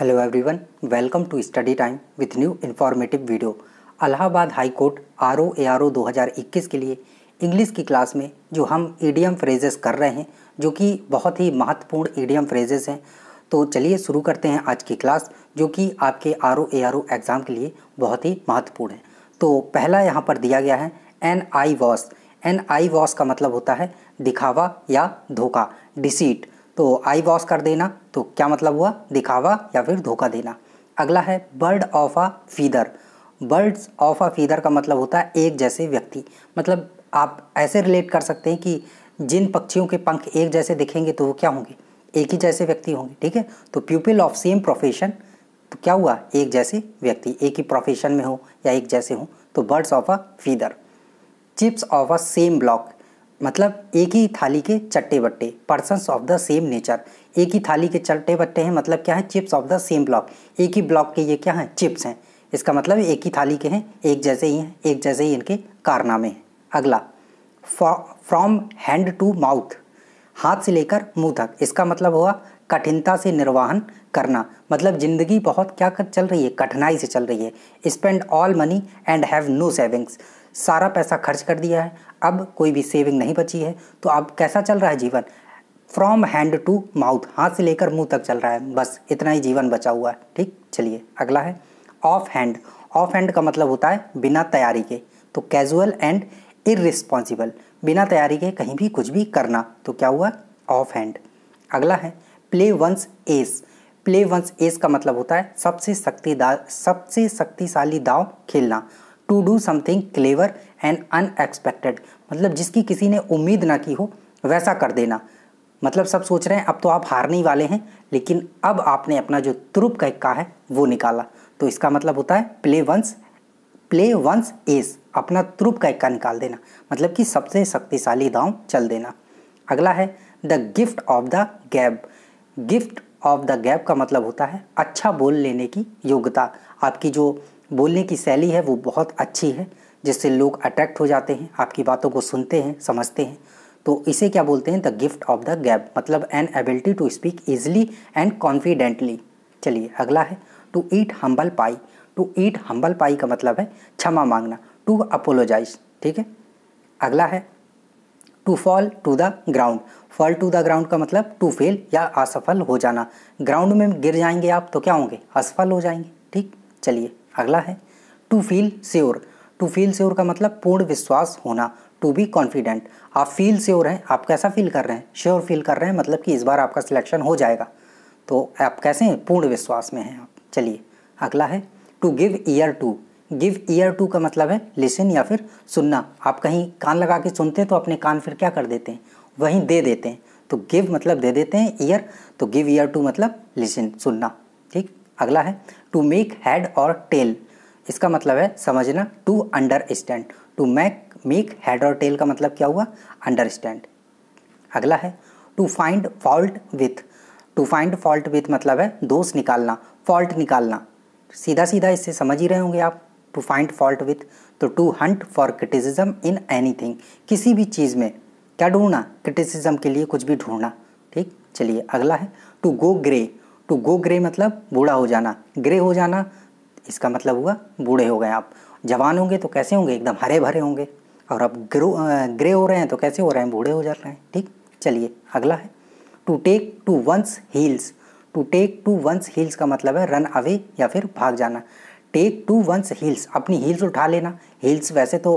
hello everyone welcome to study time with new informative video Allahabad high court R O A R O दो के लिए English की class में जो हम ईडीएम फ्रेजेस कर रहे हैं जो कि बहुत ही महत्वपूर्ण ईडीएम फ्रेजेस हैं तो चलिए शुरू करते हैं आज की क्लास जो कि आपके R O A R O exam के लिए बहुत ही महत्वपूर्ण है तो पहला यहाँ पर दिया गया है an eye wash an eye wash का मतलब होता है दिखावा या धोखा डिसीट तो आई वॉश कर देना तो क्या मतलब हुआ दिखावा या फिर धोखा देना अगला है bird of a feather birds of a feather का मतलब होता है एक जैसे व्यक्ति मतलब आप ऐसे रिलेट कर सकते हैं कि जिन पक्षियों के पंख एक जैसे दिखेंगे तो वो क्या होंगे एक ही जैसे व्यक्ति होंगे ठीक है तो प्यूपल ऑफ सेम प्रोफेशन तो क्या हुआ एक जैसे व्यक्ति एक ही प्रोफेशन में हो या एक जैसे हो तो birds of a feather chips of a same block मतलब एक ही थाली के चट्टे बट्टे persons of the same nature एक ही थाली के चट्टे बट्टे हैं मतलब क्या है chips of the same block एक ही ब्लॉक के ये क्या हैं चिप्स हैं इसका मतलब एक ही थाली के हैं एक जैसे ही हैं एक जैसे ही इनके कारनामे हैं अगला फ्रॉम हैंड टू माउथ हाथ से लेकर मुंह तक इसका मतलब हुआ कठिनता से निर्वाहन करना मतलब ज़िंदगी बहुत क्या कर चल रही है कठिनाई से चल रही है spend all money and have no savings सारा पैसा खर्च कर दिया है अब कोई भी सेविंग नहीं बची है तो अब कैसा चल रहा है जीवन फ्रॉम हैंड टू माउथ हाथ से लेकर मुंह तक चल रहा है बस इतना ही जीवन बचा हुआ है ठीक चलिए अगला है ऑफ हैंड ऑफ हैंड का मतलब होता है बिना तैयारी के तो कैजुअल एंड इरिस्पॉन्सिबल बिना तैयारी के कहीं भी कुछ भी करना तो क्या हुआ ऑफ हैंड अगला है play one's ace play one's ace का मतलब होता है सबसे शक्तिदार सबसे शक्तिशाली दाव खेलना to do something clever and unexpected मतलब जिसकी किसी ने उम्मीद ना की हो वैसा कर देना मतलब सब सोच रहे हैं अब तो आप हारने वाले हैं लेकिन अब आपने अपना जो त्रुप का इक्का है वो निकाला तो इसका मतलब होता है play one's play one's ace अपना त्रुप का इक्का निकाल देना मतलब कि सबसे शक्तिशाली दाव चल देना अगला है the gift of the gab gift of the gap का मतलब होता है अच्छा बोल लेने की योग्यता आपकी जो बोलने की शैली है वो बहुत अच्छी है जिससे लोग अट्रैक्ट हो जाते हैं आपकी बातों को सुनते हैं समझते हैं तो इसे क्या बोलते हैं the gift of the gap मतलब an ability to speak easily and confidently चलिए अगला है to eat humble pie to eat humble pie का मतलब है क्षमा मांगना टू अपोलोजाइज ठीक है अगला है to fall to the ground fall to the ground का मतलब टू फेल या असफल हो जाना ग्राउंड में गिर जाएंगे आप तो क्या होंगे असफल हो जाएंगे ठीक चलिए अगला है to feel sure to feel sure का मतलब पूर्ण विश्वास होना टू बी कॉन्फिडेंट आप फील श्योर हैं आप कैसा फील कर रहे हैं श्योर फील कर रहे हैं मतलब कि इस बार आपका सिलेक्शन हो जाएगा तो आप कैसे हैं पूर्ण विश्वास में हैं आप चलिए अगला है to give ear to give ear to का मतलब है लिसन या फिर सुनना आप कहीं कान लगा के सुनते हैं तो अपने कान फिर क्या कर देते हैं वहीं दे देते हैं तो गिव मतलब दे देते हैं ईयर तो गिव ईयर टू मतलब लिसन सुनना ठीक अगला है टू मेक हैड और टेल इसका मतलब है समझना to understand to make make head और टेल का मतलब क्या हुआ अंडरस्टैंड अगला है to find fault with to find fault with मतलब है दोष निकालना फॉल्ट निकालना सीधा सीधा इससे समझ ही रहे होंगे आप टू फाइंड फॉल्ट विथ तो to hunt for criticism in anything किसी भी चीज़ में क्या ढूंढना क्रिटिसिज्म के लिए कुछ भी ढूंढना ठीक चलिए अगला है to go grey to go grey मतलब बूढ़ा हो जाना ग्रे हो जाना इसका मतलब हुआ बूढ़े हो गए आप जवान होंगे तो कैसे होंगे एकदम हरे भरे होंगे और अब ग्रो ग्रे हो रहे हैं तो कैसे हो रहे हैं बूढ़े हो जा रहे हैं ठीक चलिए अगला है to take to one's heels to take to one's heels का मतलब है रन अवे या फिर भाग जाना टेक टू वंस हील्स अपनी हील्स उठा लेना हील्स वैसे तो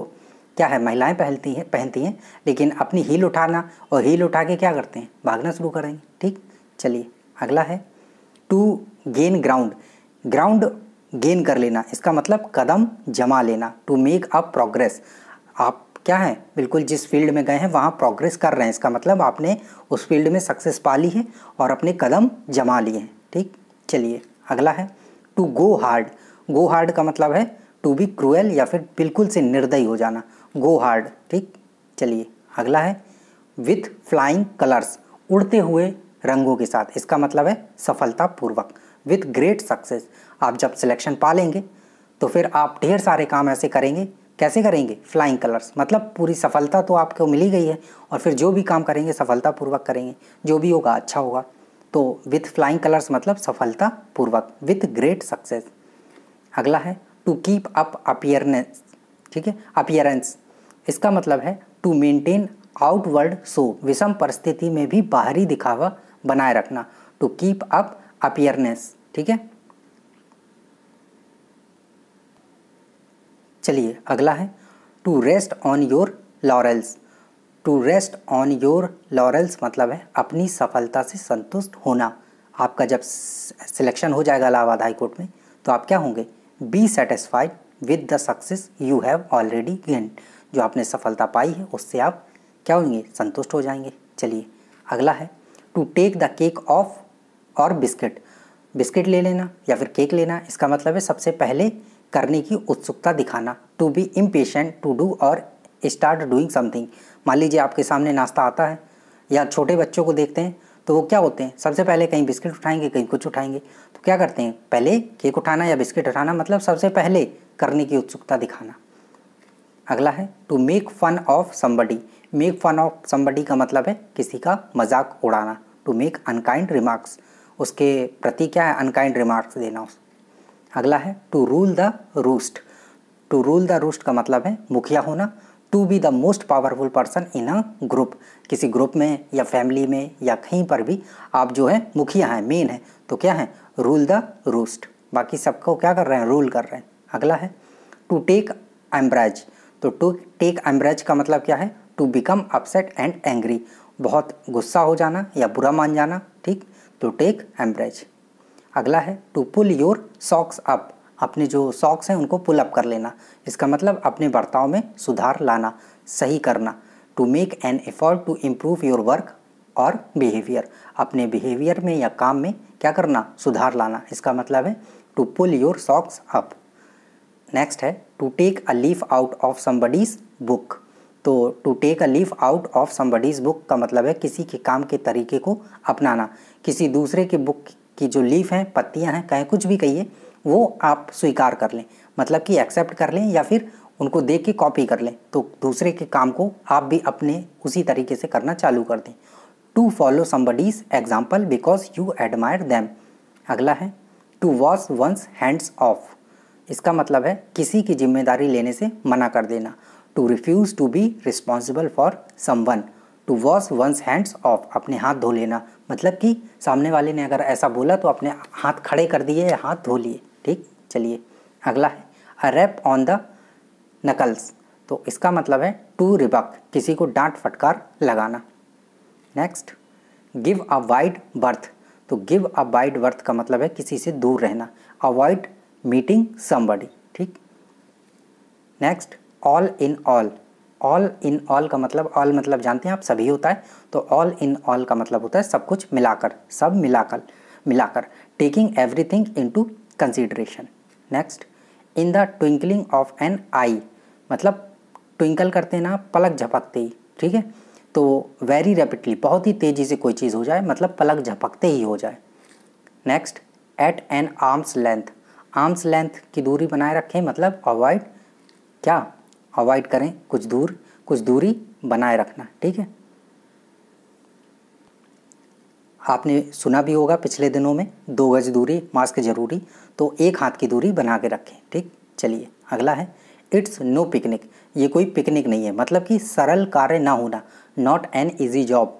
क्या है महिलाएं पहनती हैं पहनती हैं लेकिन अपनी हील उठाना और हील उठा के क्या करते हैं भागना शुरू करेंगे ठीक चलिए अगला है टू गेन ग्राउंड ग्राउंड गेन कर लेना इसका मतलब कदम जमा लेना टू मेक अप प्रोग्रेस आप क्या है बिल्कुल जिस फील्ड में गए हैं वहाँ प्रोग्रेस कर रहे हैं इसका मतलब आपने उस फील्ड में सक्सेस पा ली है और अपने कदम जमा लिए हैं ठीक चलिए अगला है to go hard go hard का मतलब है टू बी क्रूएल या फिर बिल्कुल से निर्दयी हो जाना गो हार्ड ठीक चलिए अगला है विथ फ्लाइंग कलर्स उड़ते हुए रंगों के साथ इसका मतलब है सफलतापूर्वक विथ ग्रेट सक्सेस आप जब सिलेक्शन पा लेंगे तो फिर आप ढेर सारे काम ऐसे करेंगे कैसे करेंगे फ्लाइंग कलर्स मतलब पूरी सफलता तो आपको मिली गई है और फिर जो भी काम करेंगे सफलतापूर्वक करेंगे जो भी होगा अच्छा होगा तो विथ फ्लाइंग कलर्स मतलब सफलतापूर्वक विथ ग्रेट सक्सेस अगला है टू कीप अप अपियरनेस ठीक है अपियरेंस इसका मतलब है टू मेंटेन आउटवर्ड शो विषम परिस्थिति में भी बाहरी दिखावा बनाए रखना टू कीप अप अपियरनेस ठीक है चलिए अगला है to rest on your laurels to rest on your laurels मतलब है अपनी सफलता से संतुष्ट होना आपका जब सिलेक्शन हो जाएगा इलाहाबाद हाई कोर्ट में तो आप क्या होंगे be satisfied with the success you have already gain जो आपने सफलता पाई है उससे आप क्या होंगे संतुष्ट हो जाएंगे चलिए अगला है to take the cake off और बिस्किट बिस्किट ले लेना या फिर केक लेना इसका मतलब है सबसे पहले करने की उत्सुकता दिखाना to be impatient to do और स्टार्ट डूइंग समथिंग मान लीजिए आपके सामने नाश्ता आता है या छोटे बच्चों को देखते हैं तो वो क्या होते हैं सबसे पहले कहीं बिस्किट उठाएंगे कहीं कुछ उठाएंगे तो क्या करते हैं पहले केक उठाना या बिस्किट उठाना मतलब सबसे पहले करने की उत्सुकता दिखाना अगला है to make fun of somebody make fun of somebody का मतलब है किसी का मजाक उड़ाना टू मेक अनकाइंड रिमार्क्स उसके प्रति क्या है अनकाइंड रिमार्क्स देना उस अगला है to rule the roost to rule the roost का मतलब है मुखिया होना to be the most powerful person in a group किसी ग्रुप में या फैमिली में या कहीं पर भी आप जो है मुखिया हैं मेन है तो क्या है रूल द रूस्ट बाकी सबको क्या कर रहे हैं रूल कर रहे हैं अगला है to take umbrage to to take एम्ब्रेज का मतलब क्या है to become upset and angry बहुत गुस्सा हो जाना या बुरा मान जाना ठीक तो टेक एम्ब्रेज अगला है to pull your socks up अपने जो सॉक्स हैं उनको पुल अप कर लेना इसका मतलब अपने बर्ताव में सुधार लाना सही करना to make an effort to improve your work और बिहेवियर अपने बिहेवियर में या काम में क्या करना सुधार लाना इसका मतलब है to pull your socks up next है to take a leaf out of somebody's book तो to take a leaf out of somebody's book का मतलब है किसी के काम के तरीके को अपनाना किसी दूसरे के बुक की जो लीफ हैं पत्तियां हैं कहें कुछ भी कहिए वो आप स्वीकार कर लें मतलब कि एक्सेप्ट कर लें या फिर उनको देख के कॉपी कर लें तो दूसरे के काम को आप भी अपने उसी तरीके से करना चालू कर दें to follow somebody's example because you admire them अगला है to wash one's hands off इसका मतलब है किसी की जिम्मेदारी लेने से मना कर देना to refuse to be responsible for someone to wash one's hands off अपने हाथ धो लेना मतलब कि सामने वाले ने अगर ऐसा बोला तो अपने हाथ खड़े कर दिए या हाथ धो लिए ठीक चलिए अगला है a rap on the knuckles तो इसका मतलब है टू रिबक किसी को डांट फटकार लगाना next give a wide berth तो गिव अ वाइड बर्थ का मतलब है किसी से दूर रहना अवॉइड मीटिंग समबडी ठीक next all in all all in all का मतलब ऑल मतलब जानते हैं आप सभी होता है तो ऑल इन ऑल का मतलब होता है सब कुछ मिलाकर सब मिलाकर मिलाकर taking everything into consideration next in the twinkling of an eye मतलब ट्विंकल करते ना पलक झपकते ही ठीक है तो वेरी रैपिडली बहुत ही तेज़ी से कोई चीज़ हो जाए मतलब पलक झपकते ही हो जाए next at an arm's length arm's length की दूरी बनाए रखें मतलब अवॉइड क्या अवॉइड करें कुछ दूर कुछ दूरी बनाए रखना ठीक है आपने सुना भी होगा पिछले दिनों में दो गज दूरी मास्क जरूरी तो एक हाथ की दूरी बना के रखें ठीक चलिए अगला है इट्स नो पिकनिक ये कोई पिकनिक नहीं है मतलब कि सरल कार्य ना होना नॉट एन ईजी जॉब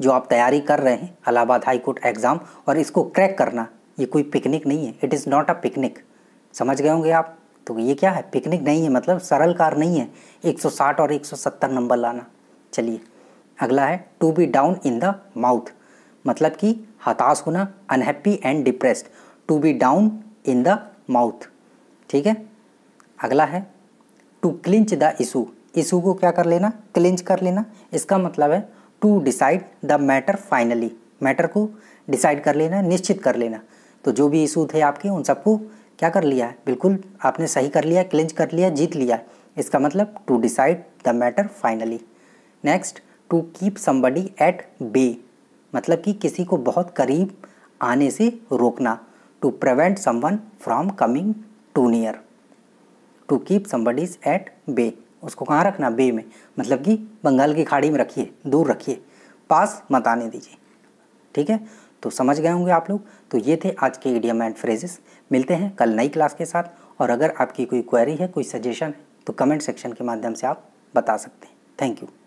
जो आप तैयारी कर रहे हैं अलाहाबाद हाईकोर्ट एग्ज़ाम और इसको क्रैक करना ये कोई पिकनिक नहीं है it is not a picnic समझ गए होंगे आप तो ये क्या है पिकनिक नहीं है मतलब सरल कार नहीं है 160 और 170 नंबर लाना चलिए अगला है to be down in the mouth मतलब कि हताश होना unhappy and depressed to be down in the mouth ठीक है अगला है to clinch the issue issue को क्या कर लेना क्लिंच कर लेना इसका मतलब है to decide the matter finally matter को डिसाइड कर लेना निश्चित कर लेना तो जो भी इशू थे आपके उन सबको क्या कर लिया है बिल्कुल आपने सही कर लिया क्लिंच कर लिया जीत लिया इसका मतलब to decide the matter finally next to keep somebody at bay मतलब कि किसी को बहुत करीब आने से रोकना to prevent someone from coming too near to keep somebody's at bay उसको कहाँ रखना बे में मतलब कि बंगाल की खाड़ी में रखिए दूर रखिए पास मत आने दीजिए ठीक है तो समझ गए होंगे आप लोग तो ये थे आज के इडियम एंड फ्रेजेस मिलते हैं कल नई क्लास के साथ और अगर आपकी कोई क्वेरी है कोई सजेशन है तो कमेंट सेक्शन के माध्यम से आप बता सकते हैं थैंक यू